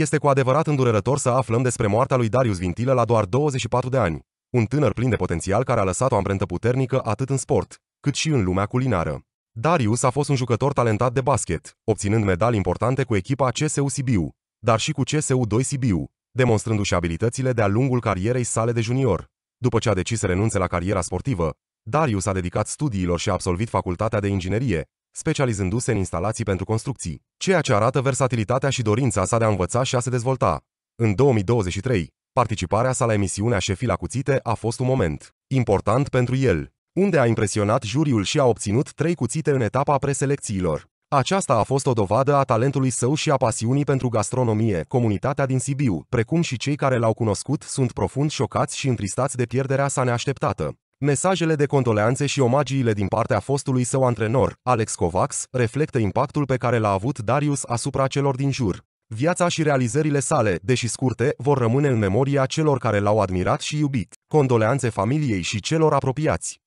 Este cu adevărat îndurerător să aflăm despre moartea lui Darius Vintilă la doar 24 de ani, un tânăr plin de potențial care a lăsat o amprentă puternică atât în sport, cât și în lumea culinară. Darius a fost un jucător talentat de basket, obținând medalii importante cu echipa CSU Sibiu, dar și cu CSU 2 Sibiu, demonstrându-și abilitățile de-a lungul carierei sale de junior. După ce a decis să renunțe la cariera sportivă, Darius a dedicat studiilor și a absolvit facultatea de inginerie, specializându-se în instalații pentru construcții, ceea ce arată versatilitatea și dorința sa de a învăța și a se dezvolta. În 2023, participarea sa la emisiunea Șefii la cuțite a fost un moment important pentru el, unde a impresionat juriul și a obținut trei cuțite în etapa preselecțiilor. Aceasta a fost o dovadă a talentului său și a pasiunii pentru gastronomie. Comunitatea din Sibiu, precum și cei care l-au cunoscut, sunt profund șocați și întristați de pierderea sa neașteptată. Mesajele de condoleanțe și omagiile din partea fostului său antrenor, Alex Kovacs, reflectă impactul pe care l-a avut Darius asupra celor din jur. Viața și realizările sale, deși scurte, vor rămâne în memoria celor care l-au admirat și iubit. Condoleanțe familiei și celor apropiați.